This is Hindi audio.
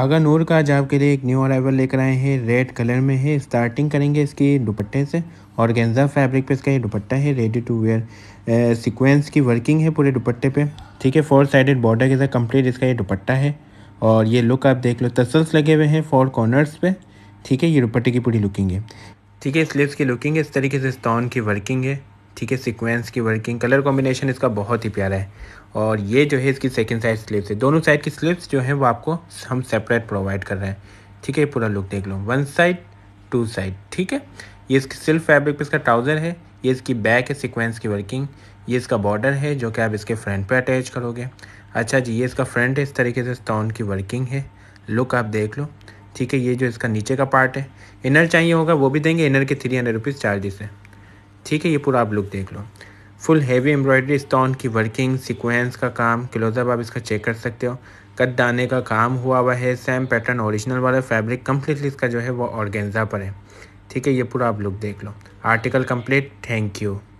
आगा नूर का आज आपके लिए एक न्यू अराइवल लेकर आए हैं रेड कलर में है स्टार्टिंग करेंगे इसकी दुपट्टे से और गेंजा फैब्रिक पे इसका ये दुपट्टा है रेडी टू वेयर सीक्वेंस की वर्किंग है पूरे दुपट्टे पे ठीक है फोर साइडेड बॉर्डर के साथ कंप्लीट इसका ये दुपट्टा है और ये लुक आप देख लो तसल्स लगे हुए हैं फोर कॉर्नर्स पे ठीक है ये दुपट्टे की पूरी लुकिंग है ठीक है स्लीवस की लुकिंग है इस तरीके से स्टॉन की वर्किंग है ठीक है सीक्वेंस की वर्किंग कलर कॉम्बिनेशन इसका बहुत ही प्यारा है और ये जो है इसकी सेकेंड साइड स्लिप्स है दोनों साइड की स्लिप्स जो हैं वो आपको हम सेपरेट प्रोवाइड कर रहे हैं ठीक है पूरा लुक देख लो वन साइड टू साइड ठीक है ये इसकी सिल्फ फैब्रिक पे इसका ट्राउज़र है ये इसकी बैक है सिक्वेंस की वर्किंग ये इसका बॉर्डर है जो कि आप इसके फ्रंट पे अटैच करोगे अच्छा जी ये इसका फ्रंट है इस तरीके से स्टोन की वर्किंग है लुक आप देख लो ठीक है ये जो इसका नीचे का पार्ट है इनर चाहिए होगा वो भी देंगे इनर के थ्री हंड्रेड रुपीज़ चार्जेस है ठीक है ये पूरा आप लुक देख लो फुल हैवी एम्ब्रॉयडरी स्टोन की वर्किंग सिक्वेंस का काम क्लोजअप आप इसका चेक कर सकते हो कद दाने का काम हुआ हुआ है सेम पैटर्न ओरिजिनल वाला फैब्रिक कम्प्लीटली इसका जो है वो ऑर्गेंजा पर है ठीक है ये पूरा आप लुक देख लो आर्टिकल कम्प्लीट थैंक यू